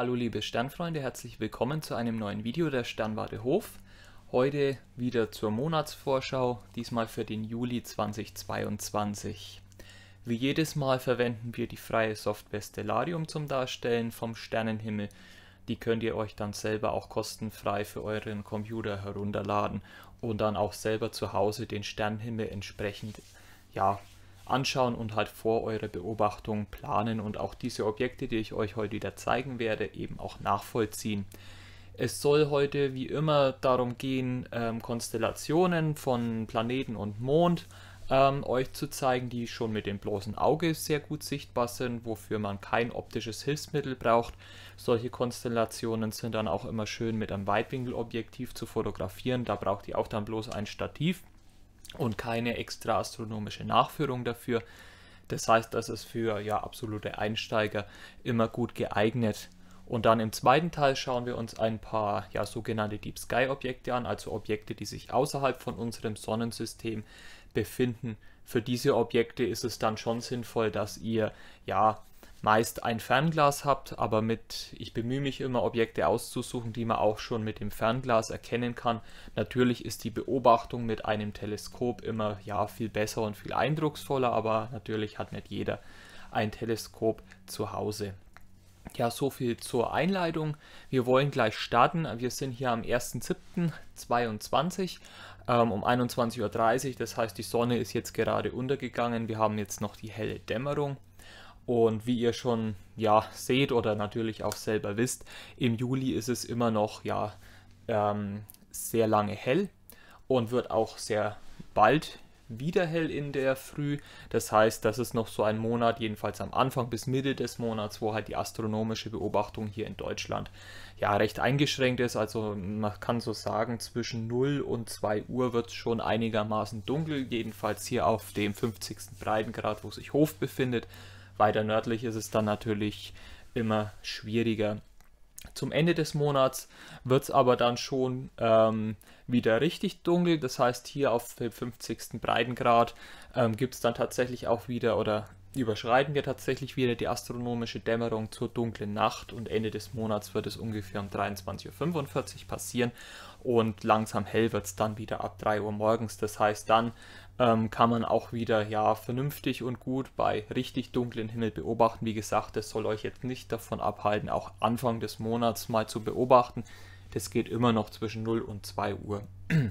Hallo liebe Sternfreunde, herzlich willkommen zu einem neuen Video der Sternwarte Hof. Heute wieder zur Monatsvorschau, diesmal für den Juli 2022. Wie jedes Mal verwenden wir die freie Software Stellarium zum Darstellen vom Sternenhimmel. Die könnt ihr euch dann selber auch kostenfrei für euren Computer herunterladen und dann auch selber zu Hause den Sternenhimmel entsprechend ja, anschauen und halt vor eurer Beobachtung planen und auch diese Objekte, die ich euch heute wieder zeigen werde, eben auch nachvollziehen. Es soll heute wie immer darum gehen, ähm, Konstellationen von Planeten und Mond ähm, euch zu zeigen, die schon mit dem bloßen Auge sehr gut sichtbar sind, wofür man kein optisches Hilfsmittel braucht. Solche Konstellationen sind dann auch immer schön mit einem Weitwinkelobjektiv zu fotografieren, da braucht ihr auch dann bloß ein Stativ und keine extra astronomische Nachführung dafür. Das heißt, das ist für ja, absolute Einsteiger immer gut geeignet. Und dann im zweiten Teil schauen wir uns ein paar ja, sogenannte Deep Sky Objekte an, also Objekte, die sich außerhalb von unserem Sonnensystem befinden. Für diese Objekte ist es dann schon sinnvoll, dass ihr ja meist ein Fernglas habt, aber mit, ich bemühe mich immer, Objekte auszusuchen, die man auch schon mit dem Fernglas erkennen kann. Natürlich ist die Beobachtung mit einem Teleskop immer ja viel besser und viel eindrucksvoller, aber natürlich hat nicht jeder ein Teleskop zu Hause. Ja, so viel zur Einleitung. Wir wollen gleich starten. Wir sind hier am 1.7.22 ähm, um 21.30 Uhr. Das heißt, die Sonne ist jetzt gerade untergegangen. Wir haben jetzt noch die helle Dämmerung. Und wie ihr schon ja seht oder natürlich auch selber wisst, im Juli ist es immer noch ja ähm, sehr lange hell und wird auch sehr bald wieder hell in der Früh. Das heißt, das ist noch so ein Monat, jedenfalls am Anfang bis Mitte des Monats, wo halt die astronomische Beobachtung hier in Deutschland ja recht eingeschränkt ist. Also man kann so sagen, zwischen 0 und 2 Uhr wird es schon einigermaßen dunkel, jedenfalls hier auf dem 50. Breitengrad, wo sich Hof befindet. Weiter nördlich ist es dann natürlich immer schwieriger. Zum Ende des Monats wird es aber dann schon ähm, wieder richtig dunkel. Das heißt, hier auf dem 50. Breitengrad ähm, gibt es dann tatsächlich auch wieder oder überschreiten wir tatsächlich wieder die astronomische Dämmerung zur dunklen Nacht und Ende des Monats wird es ungefähr um 23.45 Uhr passieren und langsam hell wird es dann wieder ab 3 Uhr morgens. Das heißt, dann ähm, kann man auch wieder ja vernünftig und gut bei richtig dunklen Himmel beobachten. Wie gesagt, das soll euch jetzt nicht davon abhalten, auch Anfang des Monats mal zu beobachten. Das geht immer noch zwischen 0 und 2 Uhr.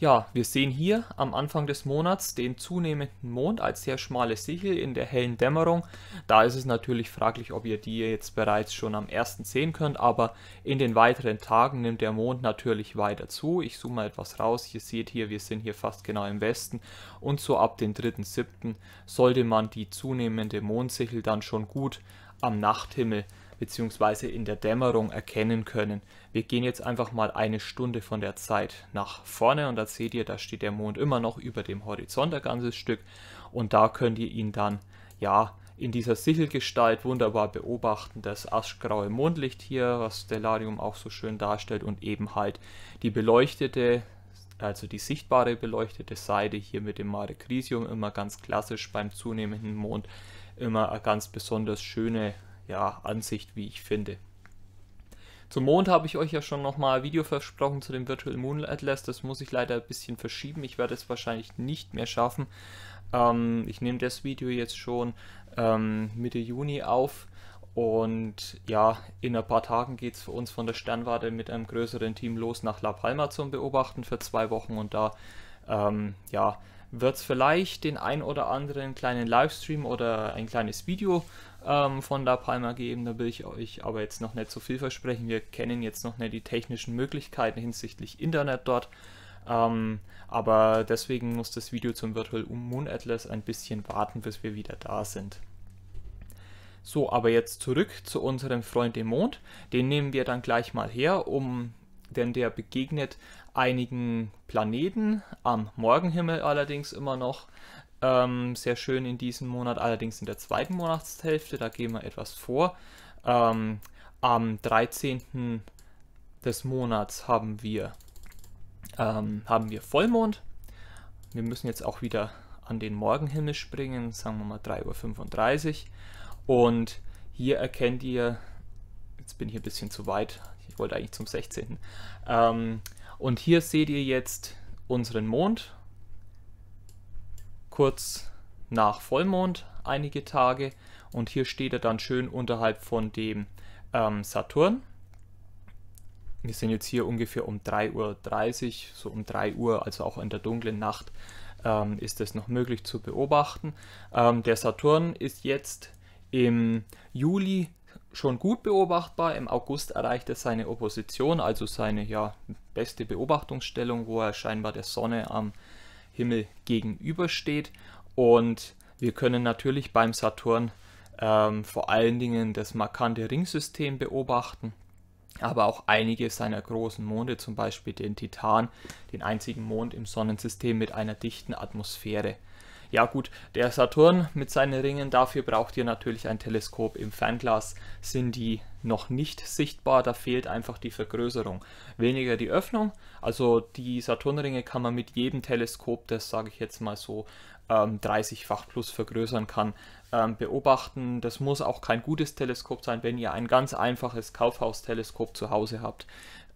Ja, wir sehen hier am Anfang des Monats den zunehmenden Mond als sehr schmale Sichel in der hellen Dämmerung. Da ist es natürlich fraglich, ob ihr die jetzt bereits schon am 1. sehen könnt, aber in den weiteren Tagen nimmt der Mond natürlich weiter zu. Ich zoome mal etwas raus. Ihr seht hier, wir sind hier fast genau im Westen und so ab den 3.7. sollte man die zunehmende Mondsichel dann schon gut am Nachthimmel beziehungsweise in der Dämmerung erkennen können. Wir gehen jetzt einfach mal eine Stunde von der Zeit nach vorne und da seht ihr, da steht der Mond immer noch über dem Horizont ein ganzes Stück und da könnt ihr ihn dann, ja, in dieser Sichelgestalt wunderbar beobachten. Das aschgraue Mondlicht hier, was Stellarium auch so schön darstellt und eben halt die beleuchtete also die sichtbare beleuchtete Seite hier mit dem Mare Crisium immer ganz klassisch beim zunehmenden Mond immer eine ganz besonders schöne ja, Ansicht, wie ich finde. Zum Mond habe ich euch ja schon nochmal ein Video versprochen zu dem Virtual Moon Atlas. Das muss ich leider ein bisschen verschieben. Ich werde es wahrscheinlich nicht mehr schaffen. Ähm, ich nehme das Video jetzt schon ähm, Mitte Juni auf. Und ja, in ein paar Tagen geht es für uns von der Sternwarte mit einem größeren Team los nach La Palma zum Beobachten für zwei Wochen. Und da, ähm, ja, wird es vielleicht den ein oder anderen kleinen Livestream oder ein kleines Video ähm, von La Palma geben. Da will ich euch aber jetzt noch nicht so viel versprechen. Wir kennen jetzt noch nicht die technischen Möglichkeiten hinsichtlich Internet dort. Ähm, aber deswegen muss das Video zum Virtual Moon Atlas ein bisschen warten, bis wir wieder da sind. So, aber jetzt zurück zu unserem Freund dem Mond. Den nehmen wir dann gleich mal her, um denn der begegnet einigen Planeten, am Morgenhimmel allerdings immer noch, ähm, sehr schön in diesem Monat, allerdings in der zweiten Monatshälfte, da gehen wir etwas vor. Ähm, am 13. des Monats haben wir, ähm, haben wir Vollmond. Wir müssen jetzt auch wieder an den Morgenhimmel springen, sagen wir mal 3.35 Uhr. Und hier erkennt ihr, jetzt bin ich ein bisschen zu weit, ich wollte eigentlich zum 16. Ähm, und hier seht ihr jetzt unseren Mond kurz nach Vollmond einige Tage und hier steht er dann schön unterhalb von dem ähm, Saturn. Wir sind jetzt hier ungefähr um 3.30 Uhr, so um 3 Uhr, also auch in der dunklen Nacht ähm, ist es noch möglich zu beobachten. Ähm, der Saturn ist jetzt im Juli schon gut beobachtbar. Im August erreicht er seine Opposition, also seine ja, beste Beobachtungsstellung, wo er scheinbar der Sonne am Himmel gegenübersteht. Und wir können natürlich beim Saturn ähm, vor allen Dingen das markante Ringsystem beobachten, aber auch einige seiner großen Monde, zum Beispiel den Titan, den einzigen Mond im Sonnensystem mit einer dichten Atmosphäre. Ja gut, der Saturn mit seinen Ringen, dafür braucht ihr natürlich ein Teleskop. Im Fernglas sind die noch nicht sichtbar, da fehlt einfach die Vergrößerung. Weniger die Öffnung, also die Saturnringe kann man mit jedem Teleskop, das sage ich jetzt mal so, 30-fach ähm, plus vergrößern kann, ähm, beobachten. Das muss auch kein gutes Teleskop sein, wenn ihr ein ganz einfaches Kaufhausteleskop zu Hause habt.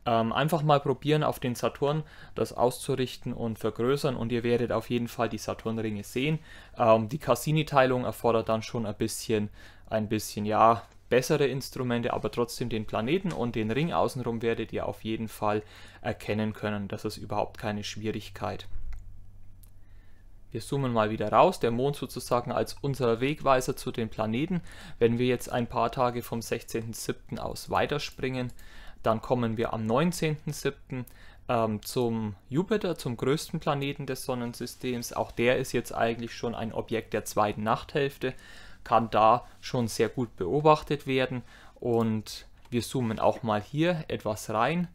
Ähm, einfach mal probieren, auf den Saturn das auszurichten und vergrößern und ihr werdet auf jeden Fall die Saturnringe sehen. Ähm, die Cassini-Teilung erfordert dann schon ein bisschen, ein bisschen, ja, bessere Instrumente, aber trotzdem den Planeten und den Ring außenrum werdet ihr auf jeden Fall erkennen können. Das ist überhaupt keine Schwierigkeit. Wir zoomen mal wieder raus, der Mond sozusagen als unser Wegweiser zu den Planeten. Wenn wir jetzt ein paar Tage vom 16.07. aus weiterspringen, dann kommen wir am 19.07. Ähm, zum Jupiter, zum größten Planeten des Sonnensystems. Auch der ist jetzt eigentlich schon ein Objekt der zweiten Nachthälfte, kann da schon sehr gut beobachtet werden. Und wir zoomen auch mal hier etwas rein.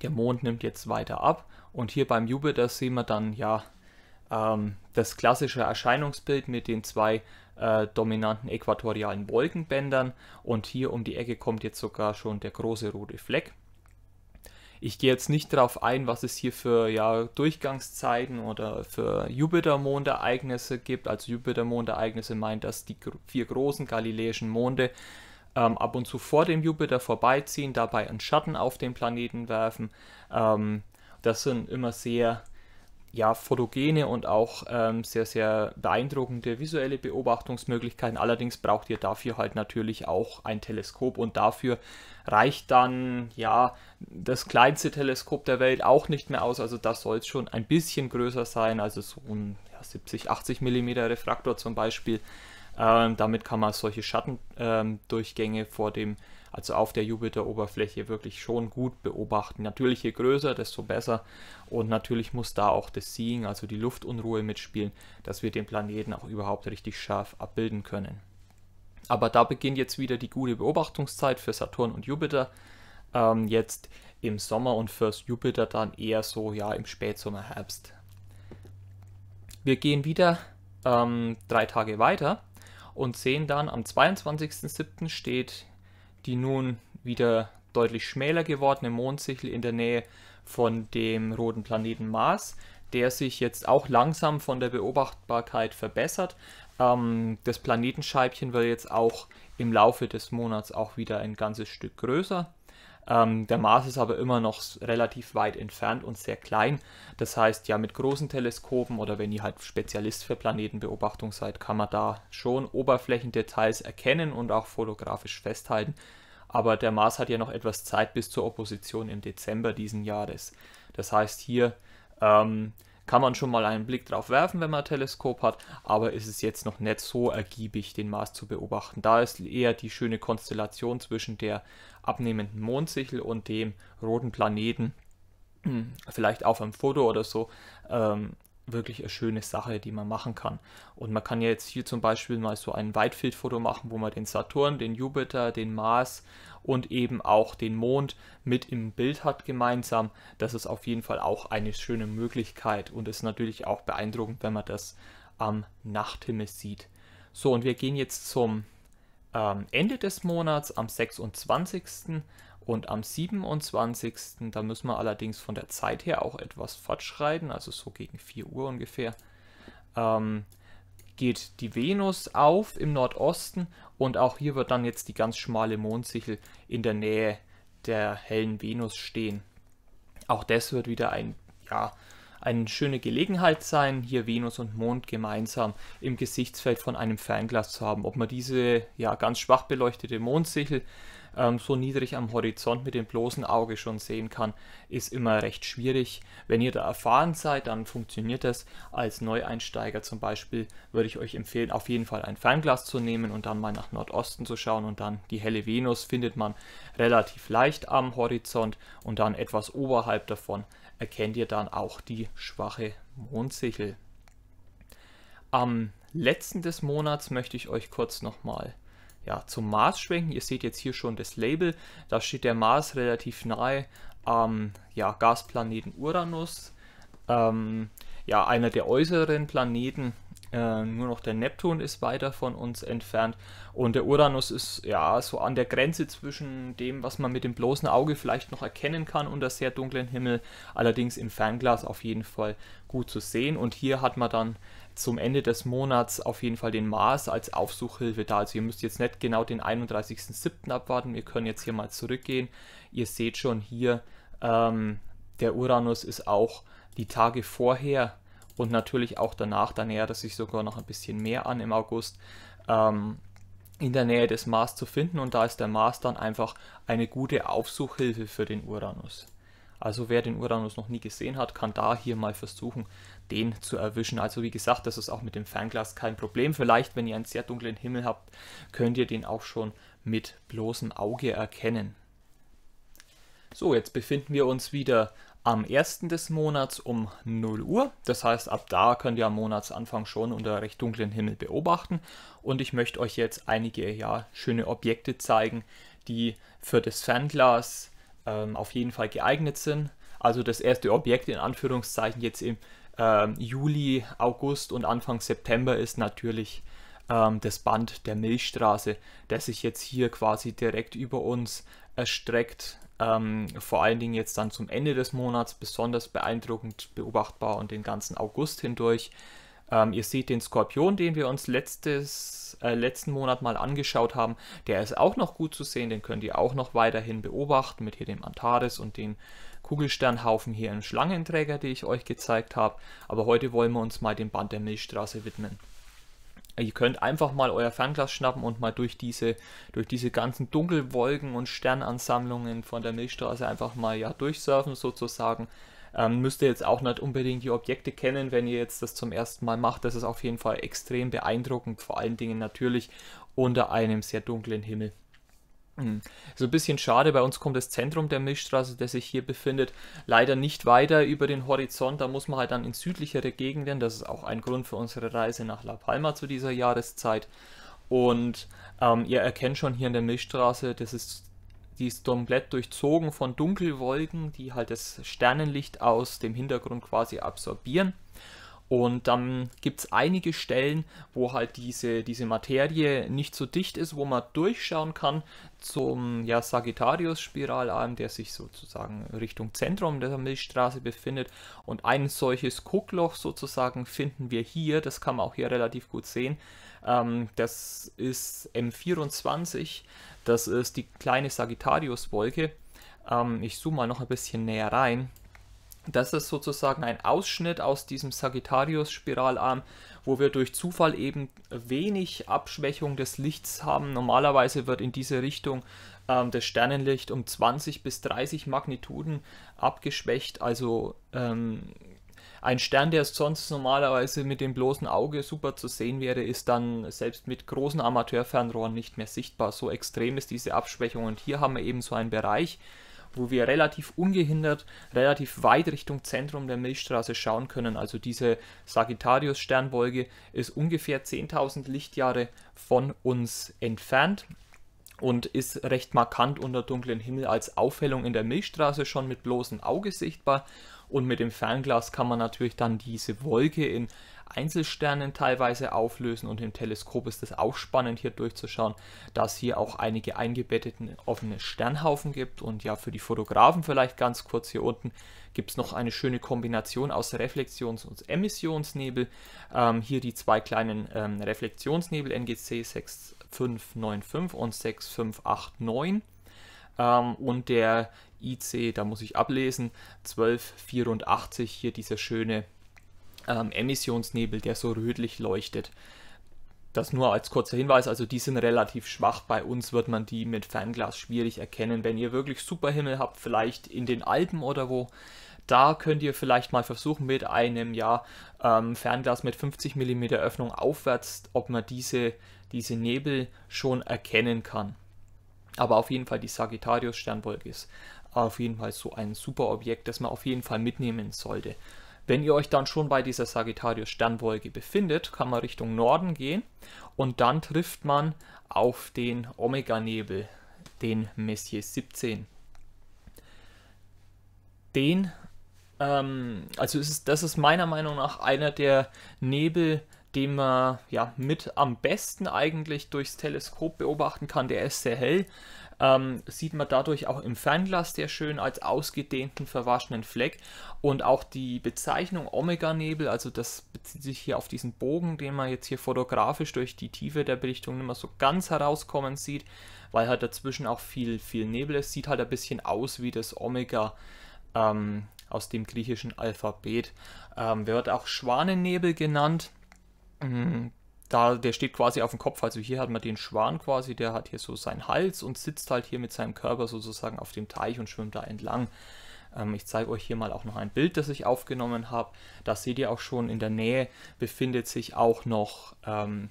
Der Mond nimmt jetzt weiter ab und hier beim Jupiter sehen wir dann ja ähm, das klassische Erscheinungsbild mit den zwei äh, dominanten äquatorialen Wolkenbändern und hier um die Ecke kommt jetzt sogar schon der große rote Fleck. Ich gehe jetzt nicht darauf ein, was es hier für ja, Durchgangszeiten oder für Jupiter-Mondereignisse gibt. Also Jupiter-Mondereignisse meint, dass die vier großen galileischen Monde ähm, ab und zu vor dem Jupiter vorbeiziehen, dabei einen Schatten auf den Planeten werfen. Ähm, das sind immer sehr ja, fotogene und auch ähm, sehr, sehr beeindruckende visuelle Beobachtungsmöglichkeiten. Allerdings braucht ihr dafür halt natürlich auch ein Teleskop und dafür reicht dann ja das kleinste Teleskop der Welt auch nicht mehr aus. Also das soll schon ein bisschen größer sein, also so ein ja, 70, 80 mm Refraktor zum Beispiel. Ähm, damit kann man solche Schattendurchgänge ähm, vor dem also auf der Jupiter-Oberfläche wirklich schon gut beobachten. Natürlich je größer, desto besser. Und natürlich muss da auch das Seeing, also die Luftunruhe mitspielen, dass wir den Planeten auch überhaupt richtig scharf abbilden können. Aber da beginnt jetzt wieder die gute Beobachtungszeit für Saturn und Jupiter. Ähm, jetzt im Sommer und fürs Jupiter dann eher so ja im Spätsommer, Herbst. Wir gehen wieder ähm, drei Tage weiter und sehen dann am 22.07. steht die nun wieder deutlich schmäler gewordene Mondsichel in der Nähe von dem roten Planeten Mars, der sich jetzt auch langsam von der Beobachtbarkeit verbessert. Ähm, das Planetenscheibchen wird jetzt auch im Laufe des Monats auch wieder ein ganzes Stück größer. Ähm, der Mars ist aber immer noch relativ weit entfernt und sehr klein. Das heißt, ja, mit großen Teleskopen oder wenn ihr halt Spezialist für Planetenbeobachtung seid, kann man da schon Oberflächendetails erkennen und auch fotografisch festhalten. Aber der Mars hat ja noch etwas Zeit bis zur Opposition im Dezember diesen Jahres. Das heißt, hier ähm, kann man schon mal einen Blick drauf werfen, wenn man ein Teleskop hat, aber ist es jetzt noch nicht so ergiebig, den Mars zu beobachten. Da ist eher die schöne Konstellation zwischen der abnehmenden Mondsichel und dem roten Planeten, hm, vielleicht auf einem Foto oder so, ähm, wirklich eine schöne Sache, die man machen kann. Und man kann ja jetzt hier zum Beispiel mal so ein Weitfeldfoto machen, wo man den Saturn, den Jupiter, den Mars und eben auch den Mond mit im Bild hat gemeinsam. Das ist auf jeden Fall auch eine schöne Möglichkeit und ist natürlich auch beeindruckend, wenn man das am Nachthimmel sieht. So, und wir gehen jetzt zum ähm, Ende des Monats, am 26. Und am 27. da müssen wir allerdings von der Zeit her auch etwas fortschreiten, also so gegen 4 Uhr ungefähr, ähm, geht die Venus auf im Nordosten und auch hier wird dann jetzt die ganz schmale Mondsichel in der Nähe der hellen Venus stehen. Auch das wird wieder ein ja, eine schöne Gelegenheit sein, hier Venus und Mond gemeinsam im Gesichtsfeld von einem Fernglas zu haben. Ob man diese ja ganz schwach beleuchtete Mondsichel ähm, so niedrig am Horizont mit dem bloßen Auge schon sehen kann, ist immer recht schwierig. Wenn ihr da erfahren seid, dann funktioniert das. Als Neueinsteiger zum Beispiel würde ich euch empfehlen, auf jeden Fall ein Fernglas zu nehmen und dann mal nach Nordosten zu schauen und dann die helle Venus findet man relativ leicht am Horizont und dann etwas oberhalb davon erkennt ihr dann auch die schwache Mondsichel. Am letzten des Monats möchte ich euch kurz nochmal ja, zum Mars schwenken. Ihr seht jetzt hier schon das Label, da steht der Mars relativ nahe am ja, Gasplaneten Uranus, ähm, ja, einer der äußeren Planeten äh, nur noch der Neptun ist weiter von uns entfernt und der Uranus ist ja so an der Grenze zwischen dem, was man mit dem bloßen Auge vielleicht noch erkennen kann unter sehr dunklen Himmel, allerdings im Fernglas auf jeden Fall gut zu sehen. Und hier hat man dann zum Ende des Monats auf jeden Fall den Mars als Aufsuchhilfe da. Also ihr müsst jetzt nicht genau den 31.07. abwarten, wir können jetzt hier mal zurückgehen. Ihr seht schon hier, ähm, der Uranus ist auch die Tage vorher und natürlich auch danach, da nähert es sich sogar noch ein bisschen mehr an im August, ähm, in der Nähe des Mars zu finden und da ist der Mars dann einfach eine gute Aufsuchhilfe für den Uranus. Also wer den Uranus noch nie gesehen hat, kann da hier mal versuchen, den zu erwischen. Also wie gesagt, das ist auch mit dem Fernglas kein Problem. Vielleicht, wenn ihr einen sehr dunklen Himmel habt, könnt ihr den auch schon mit bloßem Auge erkennen. So, jetzt befinden wir uns wieder am 1. des Monats um 0 Uhr. Das heißt, ab da könnt ihr am Monatsanfang schon unter recht dunklen Himmel beobachten. Und ich möchte euch jetzt einige ja, schöne Objekte zeigen, die für das Fernglas ähm, auf jeden Fall geeignet sind. Also das erste Objekt in Anführungszeichen jetzt im ähm, Juli, August und Anfang September ist natürlich ähm, das Band der Milchstraße, das sich jetzt hier quasi direkt über uns erstreckt. Ähm, vor allen Dingen jetzt dann zum Ende des Monats besonders beeindruckend beobachtbar und den ganzen August hindurch. Ähm, ihr seht den Skorpion, den wir uns letztes, äh, letzten Monat mal angeschaut haben. Der ist auch noch gut zu sehen, den könnt ihr auch noch weiterhin beobachten mit hier dem Antares und dem Kugelsternhaufen hier im Schlangenträger, die ich euch gezeigt habe. Aber heute wollen wir uns mal dem Band der Milchstraße widmen ihr könnt einfach mal euer Fernglas schnappen und mal durch diese, durch diese ganzen Dunkelwolken und Sternansammlungen von der Milchstraße einfach mal ja durchsurfen sozusagen. Ähm, müsst ihr jetzt auch nicht unbedingt die Objekte kennen, wenn ihr jetzt das zum ersten Mal macht. Das ist auf jeden Fall extrem beeindruckend, vor allen Dingen natürlich unter einem sehr dunklen Himmel. Hm. So ein bisschen schade, bei uns kommt das Zentrum der Milchstraße, das sich hier befindet, leider nicht weiter über den Horizont. Da muss man halt dann in südlichere Gegenden. Das ist auch ein Grund für unsere Reise nach La Palma zu dieser Jahreszeit. Und ähm, ihr erkennt schon hier in der Milchstraße, das ist, die ist komplett durchzogen von Dunkelwolken, die halt das Sternenlicht aus dem Hintergrund quasi absorbieren. Und dann gibt es einige Stellen, wo halt diese, diese Materie nicht so dicht ist, wo man durchschauen kann zum ja, Sagittarius-Spiralarm, der sich sozusagen Richtung Zentrum der Milchstraße befindet. Und ein solches Guckloch sozusagen finden wir hier, das kann man auch hier relativ gut sehen. Ähm, das ist M24, das ist die kleine Sagittarius-Wolke. Ähm, ich zoome mal noch ein bisschen näher rein. Das ist sozusagen ein Ausschnitt aus diesem Sagittarius-Spiralarm, wo wir durch Zufall eben wenig Abschwächung des Lichts haben. Normalerweise wird in diese Richtung ähm, das Sternenlicht um 20 bis 30 Magnituden abgeschwächt. Also ähm, ein Stern, der sonst normalerweise mit dem bloßen Auge super zu sehen wäre, ist dann selbst mit großen Amateurfernrohren nicht mehr sichtbar. So extrem ist diese Abschwächung. Und hier haben wir eben so einen Bereich, wo wir relativ ungehindert, relativ weit Richtung Zentrum der Milchstraße schauen können. Also diese Sagittarius-Sternbeuge ist ungefähr 10.000 Lichtjahre von uns entfernt und ist recht markant unter dunklem Himmel als Aufhellung in der Milchstraße schon mit bloßem Auge sichtbar. Und mit dem Fernglas kann man natürlich dann diese Wolke in Einzelsternen teilweise auflösen und im Teleskop ist es auch spannend hier durchzuschauen, dass hier auch einige eingebetteten offene Sternhaufen gibt und ja für die Fotografen vielleicht ganz kurz hier unten gibt es noch eine schöne Kombination aus Reflexions- und Emissionsnebel. Ähm, hier die zwei kleinen ähm, Reflexionsnebel NGC 6595 und 6589 ähm, und der IC, da muss ich ablesen, 1284, hier dieser schöne ähm, Emissionsnebel, der so rötlich leuchtet. Das nur als kurzer Hinweis, also die sind relativ schwach, bei uns wird man die mit Fernglas schwierig erkennen. Wenn ihr wirklich Superhimmel habt, vielleicht in den Alpen oder wo, da könnt ihr vielleicht mal versuchen mit einem ja, ähm, Fernglas mit 50 mm Öffnung aufwärts, ob man diese, diese Nebel schon erkennen kann. Aber auf jeden Fall die Sagittarius Sternwolke ist auf jeden Fall so ein super Objekt, das man auf jeden Fall mitnehmen sollte. Wenn ihr euch dann schon bei dieser Sagittarius-Sternwolke befindet, kann man Richtung Norden gehen und dann trifft man auf den Omega-Nebel, den Messier 17. Den, ähm, also ist, das ist meiner Meinung nach einer der Nebel, den man ja mit am besten eigentlich durchs Teleskop beobachten kann. Der ist sehr hell ähm, sieht man dadurch auch im Fernglas sehr schön als ausgedehnten, verwaschenen Fleck. Und auch die Bezeichnung Omega-Nebel, also das bezieht sich hier auf diesen Bogen, den man jetzt hier fotografisch durch die Tiefe der Belichtung nicht mehr so ganz herauskommen sieht, weil halt dazwischen auch viel, viel Nebel ist. Sieht halt ein bisschen aus wie das Omega. Ähm, aus dem griechischen Alphabet. Ähm, wird auch Schwanennebel genannt. Mhm da, der steht quasi auf dem Kopf, also hier hat man den Schwan quasi, der hat hier so seinen Hals und sitzt halt hier mit seinem Körper sozusagen auf dem Teich und schwimmt da entlang. Ähm, ich zeige euch hier mal auch noch ein Bild, das ich aufgenommen habe. Da seht ihr auch schon, in der Nähe befindet sich auch noch ähm,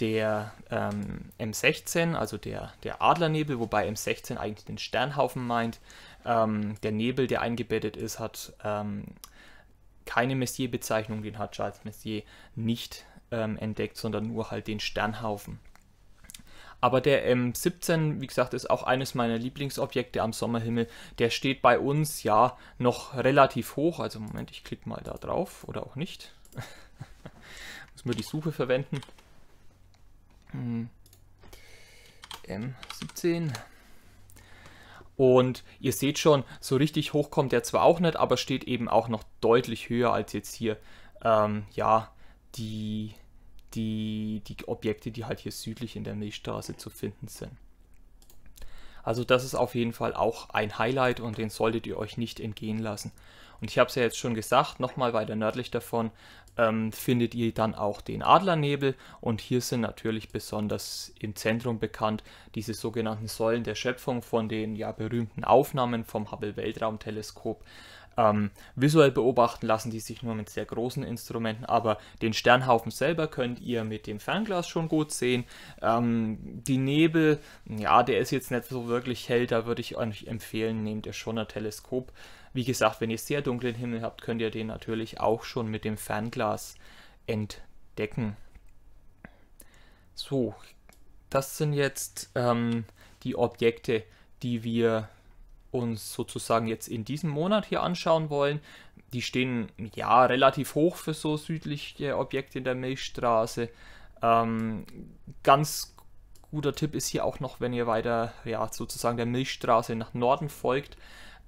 der ähm, M16, also der, der Adlernebel, wobei M16 eigentlich den Sternhaufen meint. Ähm, der Nebel, der eingebettet ist, hat ähm, keine Messier-Bezeichnung, den hat Charles Messier nicht ähm, entdeckt, sondern nur halt den Sternhaufen. Aber der M17, wie gesagt, ist auch eines meiner Lieblingsobjekte am Sommerhimmel. Der steht bei uns ja noch relativ hoch. Also Moment, ich klicke mal da drauf oder auch nicht. Muss nur die Suche verwenden. M17. Hm. Und ihr seht schon, so richtig hoch kommt der zwar auch nicht, aber steht eben auch noch deutlich höher als jetzt hier, ähm, ja, die, die, die Objekte, die halt hier südlich in der Milchstraße zu finden sind. Also das ist auf jeden Fall auch ein Highlight und den solltet ihr euch nicht entgehen lassen. Und ich habe es ja jetzt schon gesagt, nochmal weiter nördlich davon ähm, findet ihr dann auch den Adlernebel und hier sind natürlich besonders im Zentrum bekannt diese sogenannten Säulen der Schöpfung von den ja berühmten Aufnahmen vom Hubble Weltraumteleskop. Ähm, visuell beobachten lassen die sich nur mit sehr großen Instrumenten, aber den Sternhaufen selber könnt ihr mit dem Fernglas schon gut sehen. Ähm, die Nebel, ja, der ist jetzt nicht so wirklich hell, da würde ich euch empfehlen, nehmt ihr schon ein Teleskop. Wie gesagt, wenn ihr sehr dunklen Himmel habt, könnt ihr den natürlich auch schon mit dem Fernglas entdecken. So, das sind jetzt ähm, die Objekte, die wir uns sozusagen jetzt in diesem Monat hier anschauen wollen. Die stehen ja relativ hoch für so südliche Objekte in der Milchstraße. Ähm, ganz guter Tipp ist hier auch noch, wenn ihr weiter ja, sozusagen der Milchstraße nach Norden folgt.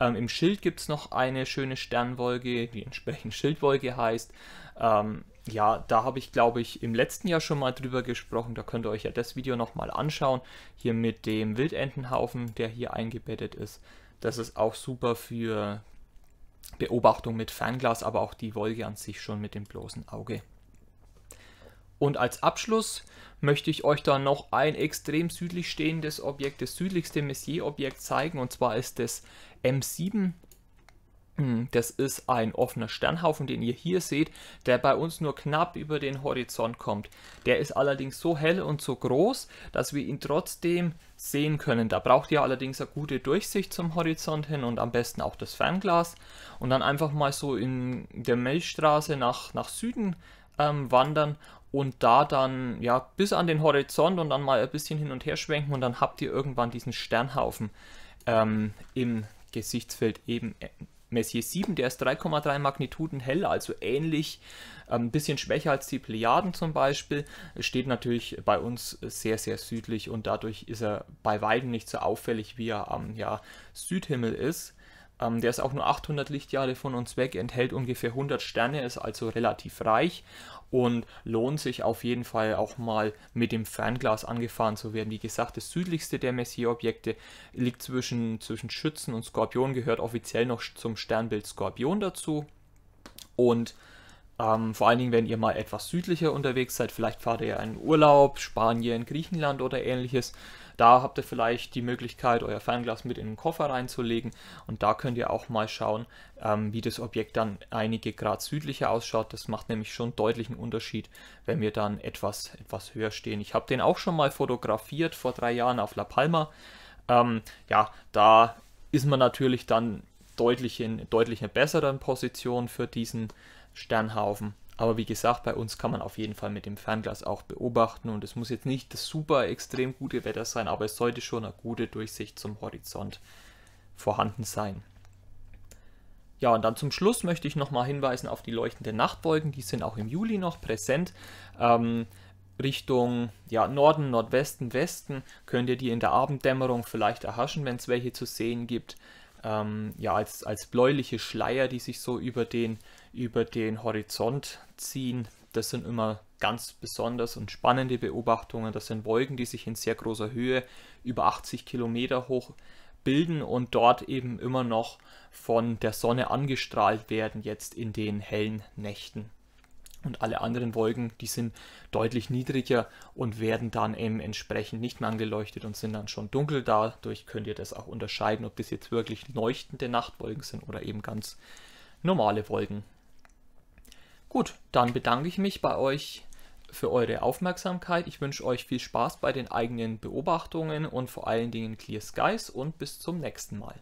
Ähm, Im Schild gibt es noch eine schöne Sternwolke, die entsprechend Schildwolke heißt. Ähm, ja, da habe ich, glaube ich, im letzten Jahr schon mal drüber gesprochen. Da könnt ihr euch ja das Video nochmal anschauen. Hier mit dem Wildentenhaufen, der hier eingebettet ist. Das ist auch super für Beobachtung mit Fernglas, aber auch die Wolke an sich schon mit dem bloßen Auge. Und als Abschluss möchte ich euch dann noch ein extrem südlich stehendes Objekt, das südlichste Messier-Objekt zeigen, und zwar ist das M7 hm, das ist ein offener Sternhaufen, den ihr hier seht, der bei uns nur knapp über den Horizont kommt. Der ist allerdings so hell und so groß, dass wir ihn trotzdem sehen können. Da braucht ihr allerdings eine gute Durchsicht zum Horizont hin und am besten auch das Fernglas. Und dann einfach mal so in der Milchstraße nach, nach Süden ähm, wandern und da dann ja bis an den Horizont und dann mal ein bisschen hin und her schwenken und dann habt ihr irgendwann diesen Sternhaufen ähm, im Gesichtsfeld eben äh, Messier 7, der ist 3,3 Magnituden heller, also ähnlich, ein ähm, bisschen schwächer als die Plejaden zum Beispiel, steht natürlich bei uns sehr, sehr südlich und dadurch ist er bei Weiden nicht so auffällig, wie er am ja, Südhimmel ist. Ähm, der ist auch nur 800 Lichtjahre von uns weg, enthält ungefähr 100 Sterne, ist also relativ reich und lohnt sich auf jeden Fall auch mal mit dem Fernglas angefahren zu werden. Wie gesagt, das südlichste der Messier-Objekte liegt zwischen, zwischen Schützen und Skorpion, gehört offiziell noch zum Sternbild Skorpion dazu. Und ähm, vor allen Dingen, wenn ihr mal etwas südlicher unterwegs seid, vielleicht fahrt ihr einen Urlaub, Spanien, Griechenland oder ähnliches, da habt ihr vielleicht die Möglichkeit, euer Fernglas mit in den Koffer reinzulegen und da könnt ihr auch mal schauen, ähm, wie das Objekt dann einige Grad südlicher ausschaut. Das macht nämlich schon deutlichen Unterschied, wenn wir dann etwas, etwas höher stehen. Ich habe den auch schon mal fotografiert vor drei Jahren auf La Palma. Ähm, ja, da ist man natürlich dann deutlich in deutlich in besseren Position für diesen Sternhaufen. Aber wie gesagt, bei uns kann man auf jeden Fall mit dem Fernglas auch beobachten und es muss jetzt nicht das super extrem gute Wetter sein, aber es sollte schon eine gute Durchsicht zum Horizont vorhanden sein. Ja, und dann zum Schluss möchte ich nochmal hinweisen auf die leuchtenden Nachtwolken. Die sind auch im Juli noch präsent. Ähm, Richtung ja, Norden, Nordwesten, Westen könnt ihr die in der Abenddämmerung vielleicht erhaschen, wenn es welche zu sehen gibt. Ähm, ja, als, als bläuliche Schleier, die sich so über den über den Horizont ziehen. Das sind immer ganz besonders und spannende Beobachtungen. Das sind Wolken, die sich in sehr großer Höhe über 80 Kilometer hoch bilden und dort eben immer noch von der Sonne angestrahlt werden, jetzt in den hellen Nächten. Und alle anderen Wolken, die sind deutlich niedriger und werden dann eben entsprechend nicht mehr angeleuchtet und sind dann schon dunkel. Dadurch könnt ihr das auch unterscheiden, ob das jetzt wirklich leuchtende Nachtwolken sind oder eben ganz normale Wolken. Gut, dann bedanke ich mich bei euch für eure Aufmerksamkeit. Ich wünsche euch viel Spaß bei den eigenen Beobachtungen und vor allen Dingen Clear Skies und bis zum nächsten Mal.